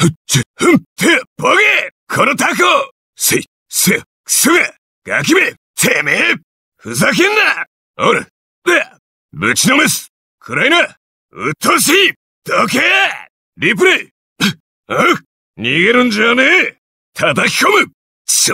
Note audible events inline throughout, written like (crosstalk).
ふっち、ふん、て、ボゲこのタコせい、せ、くそがガキめてめえふざけんなおら、わぶちのめす暗いなうっとうしいどけリプレイあ逃げるんじゃねえ叩き込む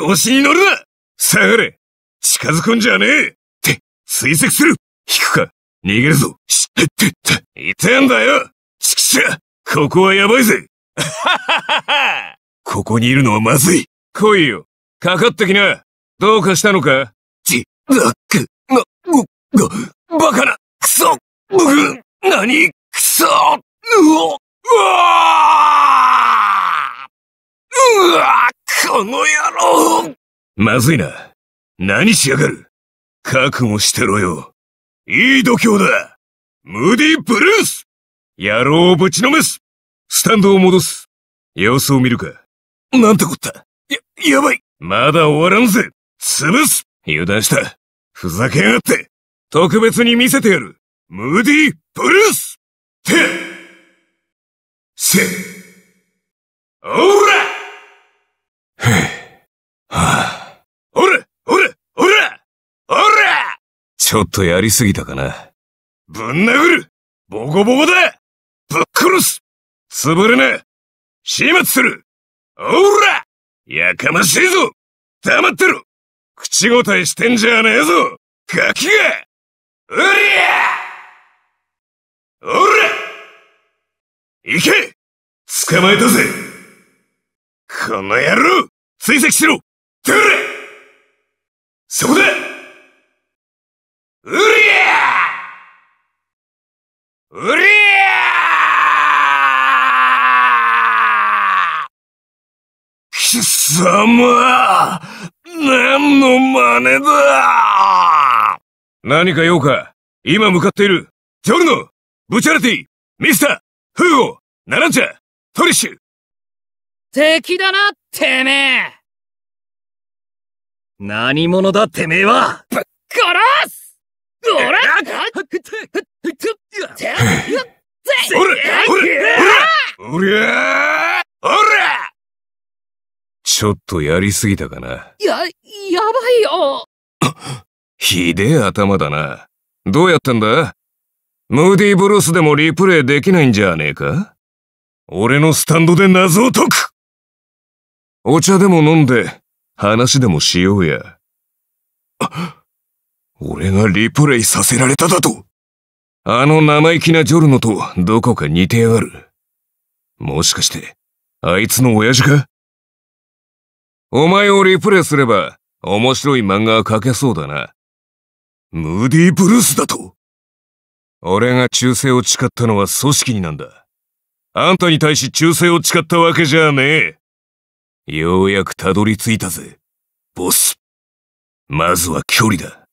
調子に乗るな下がれ近づくんじゃねえって追跡する引くか逃げるぞしってって痛んだよちくしゃここはやばいぜ (laughs) ここにいるのはまずい。来いよ。かかってきな。どうかしたのかじ、だっく、な、ご、ご、バカな、くそ、むぐ、なに、くそ、うお、うわうわこの野郎まずいな。何しやがる覚悟してろよ。いい度胸だムーディ・ブルース野郎をぶちのめすスタンドを戻す。様子を見るか。なんてこった。や、やばい。まだ終わらんぜ。潰す。油断した。ふざけやがって。特別に見せてやる。ムーディ・ブルースてせおらへはぁ、あ。おらおらおらおらちょっとやりすぎたかな。ぶん殴るボコボコだぶっ殺す潰れな始末するおらやかましいぞ黙ってろ口答えしてんじゃねえぞガキがうりゃおら行け捕まえたぜこの野郎追跡しろどれそこだうりゃうりゃ様何の真似だ何か用か今向かっているジョルノブチャラティミスターフーゴナランチャトリッシュ敵だな、てめえ何者だ、てめえはぶっ殺すおらおらおらおらおらちょっとやりすぎたかな。や、やばいよ。(coughs) ひでえ頭だな。どうやってんだムーディーブルースでもリプレイできないんじゃねえか俺のスタンドで謎を解くお茶でも飲んで、話でもしようや。(coughs) 俺がリプレイさせられただとあの生意気なジョルノとどこか似てやがる。もしかして、あいつの親父かお前をリプレイすれば、面白い漫画は描けそうだな。ムーディー・ブルースだと俺が忠誠を誓ったのは組織になんだ。あんたに対し忠誠を誓ったわけじゃねえ。ようやくたどり着いたぜ、ボス。まずは距離だ。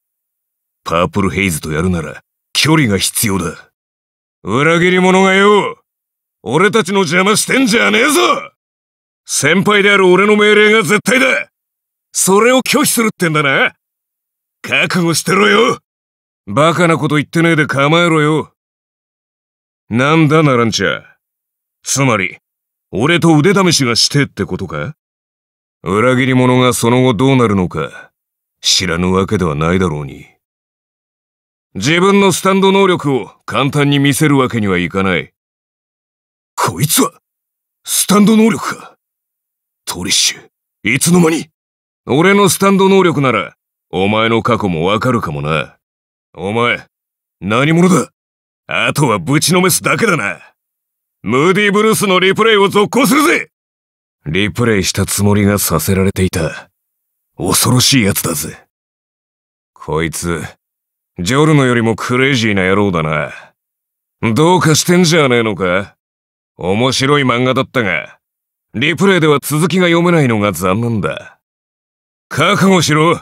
パープルヘイズとやるなら、距離が必要だ。裏切り者がよ、俺たちの邪魔してんじゃねえぞ先輩である俺の命令が絶対だそれを拒否するってんだな覚悟してろよバカなこと言ってねえで構えろよなんだなランチャつまり俺と腕試しがしてってことか裏切り者がその後どうなるのか知らぬわけではないだろうに自分のスタンド能力を簡単に見せるわけにはいかないこいつはスタンド能力かトリッシュ、いつの間に俺のスタンド能力なら、お前の過去もわかるかもな。お前、何者だあとはぶちのめすだけだな。ムーディ・ブルースのリプレイを続行するぜリプレイしたつもりがさせられていた。恐ろしい奴だぜ。こいつ、ジョルノよりもクレイジーな野郎だな。どうかしてんじゃねえのか面白い漫画だったが、リプレイでは続きが読めないのが残念だ。覚悟しろ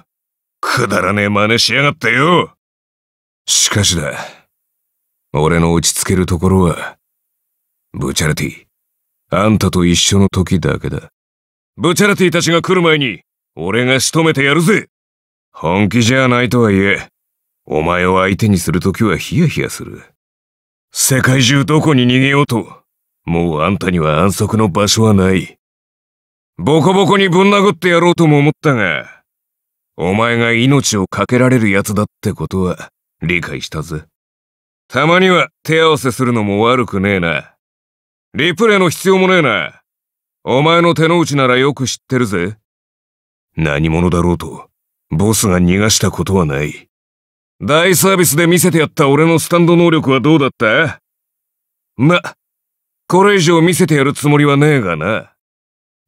くだらねえ真似しやがってよしかしだ、俺の落ち着けるところは、ブチャラティ、あんたと一緒の時だけだ。ブチャラティたちが来る前に、俺が仕留めてやるぜ本気じゃないとはいえ、お前を相手にするときはヒヤヒヤする。世界中どこに逃げようと、もうあんたには安息の場所はない。ボコボコにぶん殴ってやろうとも思ったが、お前が命を懸けられる奴だってことは理解したぜ。たまには手合わせするのも悪くねえな。リプレイの必要もねえな。お前の手の内ならよく知ってるぜ。何者だろうと、ボスが逃がしたことはない。大サービスで見せてやった俺のスタンド能力はどうだったま、これ以上見せてやるつもりはねえがな。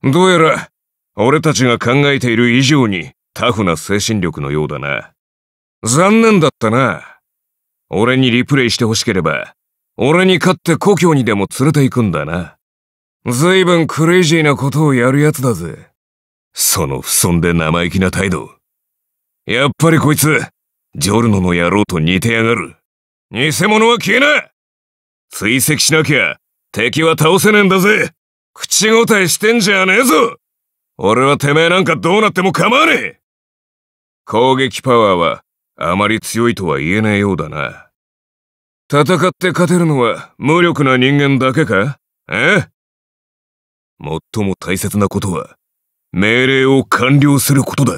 どうやら、俺たちが考えている以上にタフな精神力のようだな。残念だったな。俺にリプレイしてほしければ、俺に勝って故郷にでも連れて行くんだな。随分クレイジーなことをやるやつだぜ。その不損で生意気な態度。やっぱりこいつ、ジョルノの野郎と似てやがる。偽物は消えな追跡しなきゃ、敵は倒せねえんだぜ口答えしてんじゃねえぞ俺はてめえなんかどうなっても構わねえ攻撃パワーはあまり強いとは言えねえようだな。戦って勝てるのは無力な人間だけかえ最も大切なことは命令を完了することだ。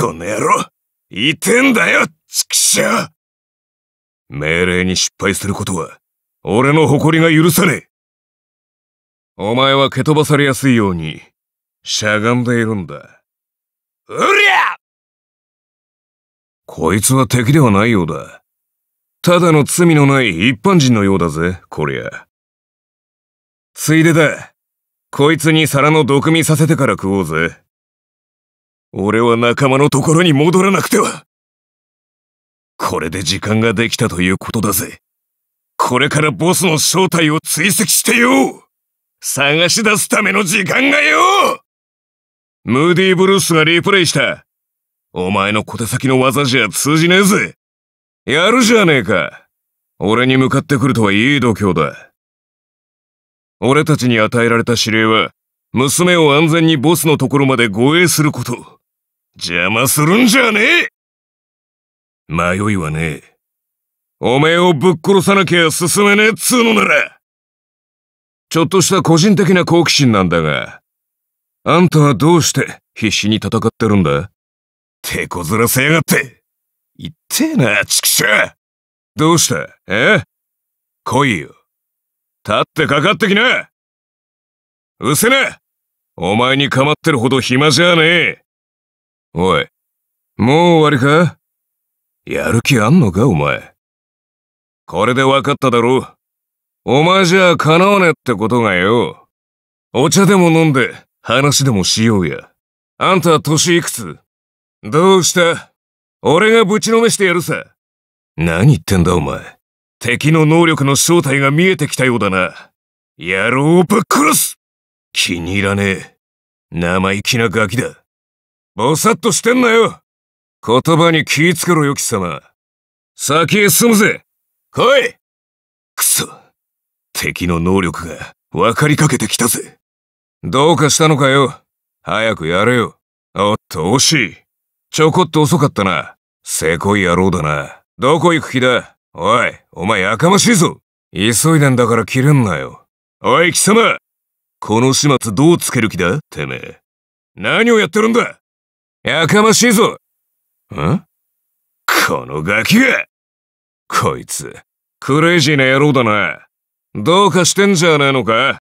この野郎、いてんだよ、ちくし命令に失敗することは俺の誇りが許さねえお前は蹴飛ばされやすいようにしゃがんでいるんだうりゃこいつは敵ではないようだただの罪のない一般人のようだぜこりゃついでだこいつに皿の毒味させてから食おうぜ俺は仲間のところに戻らなくてはこれで時間ができたということだぜこれからボスの正体を追跡してよ探し出すための時間がよムーディ・ブルースがリプレイした。お前の小手先の技じゃ通じねえぜ。やるじゃねえか。俺に向かってくるとはいい度胸だ。俺たちに与えられた指令は、娘を安全にボスのところまで護衛すること。邪魔するんじゃねえ迷いはねえ。おめえをぶっ殺さなきゃ進めねえっつうのなら。ちょっとした個人的な好奇心なんだが、あんたはどうして必死に戦ってるんだ手こずらせやがって。言ってえな、畜くどうしたえ来いよ。立ってかかってきな。うせなお前に構ってるほど暇じゃねえ。おい、もう終わりかやる気あんのか、お前。これで分かっただろお前じゃ叶わねえってことがよ。お茶でも飲んで話でもしようや。あんた年いくつどうした俺がぶちのめしてやるさ。何言ってんだお前。敵の能力の正体が見えてきたようだな。野郎をぶっ殺す気に入らねえ。生意気なガキだ。ぼさっとしてんなよ言葉に気ぃつけろよ貴様。先へ進むぜ来いくそ敵の能力が分かりかけてきたぜどうかしたのかよ早くやれよおっと惜しいちょこっと遅かったなせこい野郎だなどこ行く気だおいお前やかましいぞ急いでんだから切れんなよおい貴様この始末どうつける気だてめえ何をやってるんだやかましいぞんこのガキがこいつ、クレイジーな野郎だな。どうかしてんじゃねえのか